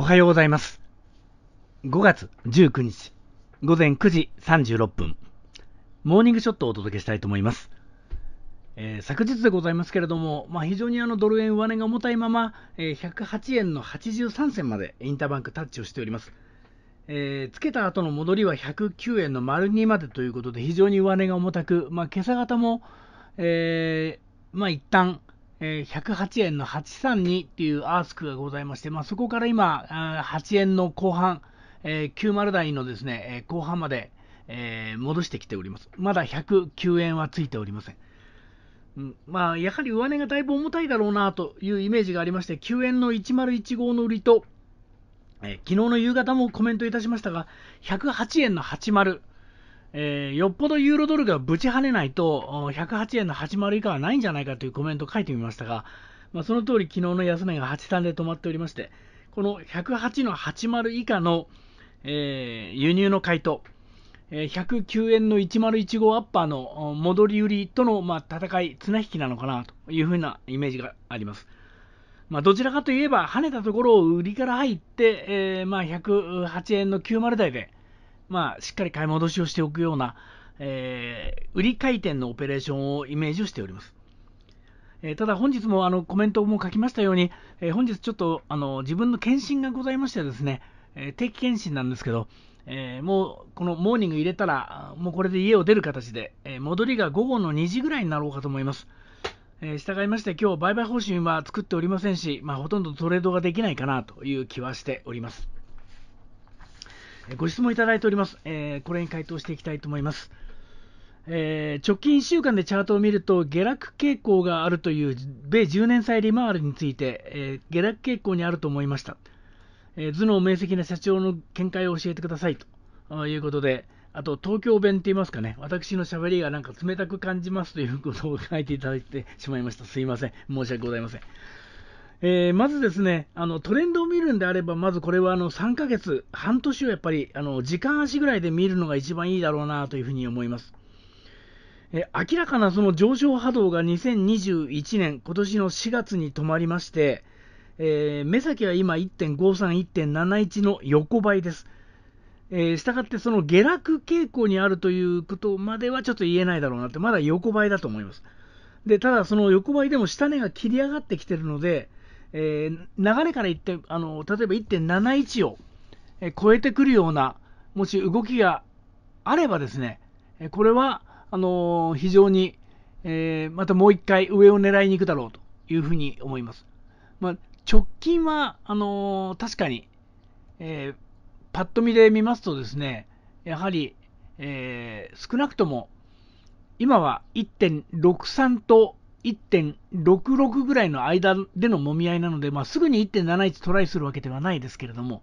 おはようございます。5月19日、午前9時36分、モーニングショットをお届けしたいと思います。えー、昨日でございますけれども、まあ、非常にあのドル円上値が重たいまま、えー、108円の83銭までインターバンクタッチをしております。えー、つけた後の戻りは109円の丸2までということで、非常に上値が重たく、まあ、今朝方も、えー、まあ、一旦え108円の832っていうアースクがございまして、まあ、そこから今、8円の後半、え90台のですね、え後半まで、え戻してきております。まだ109円はついておりません。うん、まあ、やはり上値がだいぶ重たいだろうなというイメージがありまして、9円の101号の売りと、え昨日の夕方もコメントいたしましたが、108円の80、えー、よっぽどユーロドルがぶち跳ねないと、108円の80以下はないんじゃないかというコメントを書いてみましたが、まあ、その通り昨日の安値が83で止まっておりまして、この108の80以下の、えー、輸入の回答、えー、109円の1015アッパーの戻り売りとの、まあ、戦い、綱引きなのかなというふうなイメージがあります。まあ、どちらかといえば、跳ねたところを売りから入って、えーまあ、108円の90台で、まあ、しっかり買い戻しをしておくような、えー、売り回転のオペレーションをイメージをしております。えー、ただ本日もあのコメントも書きましたように、えー、本日ちょっとあの自分の検診がございましてですね、え定期検診なんですけど、えもうこのモーニング入れたら、もうこれで家を出る形で、え戻りが午後の2時ぐらいになろうかと思います。え従いまして、今日売買方針は作っておりませんし、まあ、ほとんどトレードができないかなという気はしております。ご質問いただいております、えー、これに回答していきたいと思います、えー、直近1週間でチャートを見ると下落傾向があるという米10年債利回りについて、えー、下落傾向にあると思いました、え頭脳明晰な社長の見解を教えてくださいということであと東京弁って言いますかね、私のしゃべりがなんか冷たく感じますということを書いていただいてしまいました。すいません。申し訳ございません。えー、まずですねあのトレンドを見るんであれば、まずこれはあの3ヶ月、半年をやっぱりあの時間足ぐらいで見るのが一番いいだろうなというふうに思います。えー、明らかなその上昇波動が2021年、今年の4月に止まりまして、えー、目先は今1.53、1.71の横ばいです。えー、したがってその下落傾向にあるということまではちょっと言えないだろうなって、まだ横ばいだと思います。でただ、その横ばいでも下値が切り上がってきてるので、えー、流れから言ってあの例えば1.71を超えてくるようなもし動きがあればですねこれはあの非常に、えー、またもう一回上を狙いに行くだろうというふうに思います。まあ、直近はあの確かに、えー、パッと見で見ますとですねやはり、えー、少なくとも今は1.63と1.66ぐらいの間でのもみ合いなので、まあ、すぐに1.71トライするわけではないですけれども、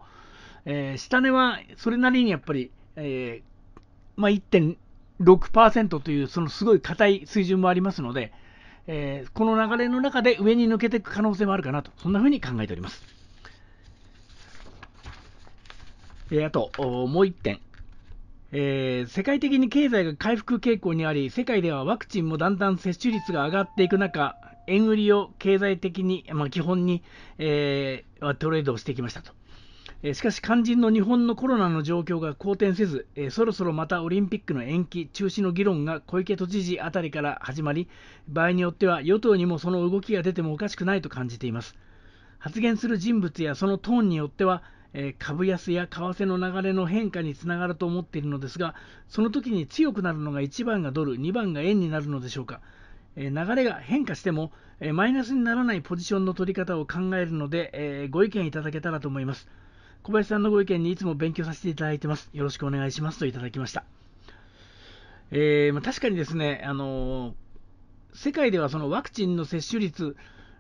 えー、下値はそれなりにやっぱり、えーまあ、1.6%というそのすごい硬い水準もありますので、えー、この流れの中で上に抜けていく可能性もあるかなと、そんなふうに考えております。えー、あと、もう1点、えー、世界的に経済が回復傾向にあり、世界ではワクチンもだんだん接種率が上がっていく中、円売りを経済的に、まあ、基本に、えー、トレードをしてきましたと。えー、しかし、肝心の日本のコロナの状況が好転せず、えー、そろそろまたオリンピックの延期、中止の議論が小池都知事あたりから始まり、場合によっては与党にもその動きが出てもおかしくないと感じています。発言する人物やそのトーンによっては、え株安や為替の流れの変化につながると思っているのですが、その時に強くなるのが1番がドル、2番が円になるのでしょうか。え流れが変化しても、えマイナスにならないポジションの取り方を考えるので、えご意見いただけたらと思います。小林さんのご意見にいつも勉強させていただいてます。よろしくお願いしますといただきました。えー、ま確かにですね、あのー、世界ではそのワクチンの接種率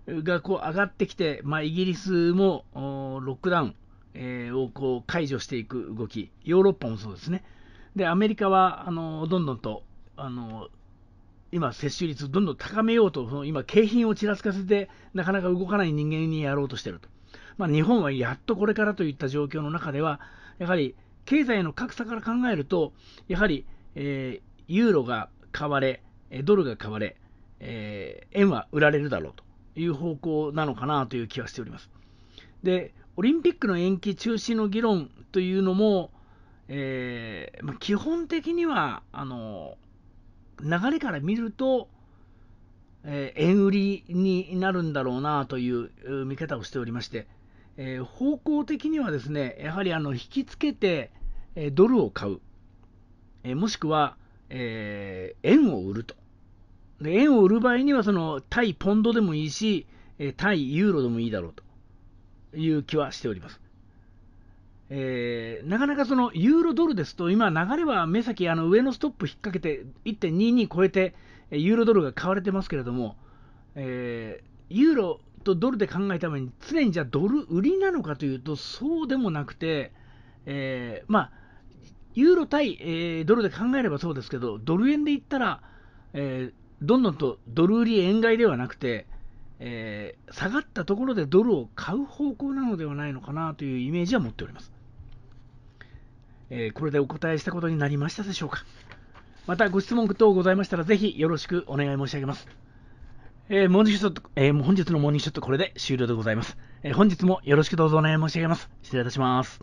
がこう上がってきて、まあ、イギリスもロックダウン、えー、をこう解除していく動き、ヨーロッパもそうですね。で、アメリカはあのどんどんとあの今、接種率をどんどん高めようと、その今、景品をちらつかせて、なかなか動かない人間にやろうとしていると。まあ、日本はやっとこれからといった状況の中では、やはり経済の格差から考えると、やはり、えー、ユーロが買われ、ドルが買われ、えー、円は売られるだろうという方向なのかなという気はしております。で、オリンピックの延期中止の議論というのも、えー、まあ、基本的にはあの流れから見ると、えー、円売りになるんだろうなという見方をしておりまして、えー、方向的にはですねやはりあの引きつけて、えドルを買う、えもしくは、え円を売るとで円を売る場合にはその対ポンドでもいいし、え対ユーロでもいいだろうという気はしております。えー、なかなかそのユーロドルですと、今、流れは目先、あの上のストップ引っ掛けて1.22超えて、ユーロドルが買われてますけれども、えー、ユーロとドルで考えために、常にじゃあドル売りなのかというと、そうでもなくて、えー、まあ、ユーロ対、えドルで考えればそうですけど、ドル円で言ったら、えどんどんとドル売り円買いではなくて、えー、下がったところでドルを買う方向なのではないのかなというイメージは持っております。えー、これでお答えしたことになりましたでしょうか。またご質問等ございましたら、ぜひよろしくお願い申し上げます。えー、モーニショット、えー、本日のモーニングショット、これで終了でございます。え本日もよろしくどうぞお願い申し上げます。失礼いたします。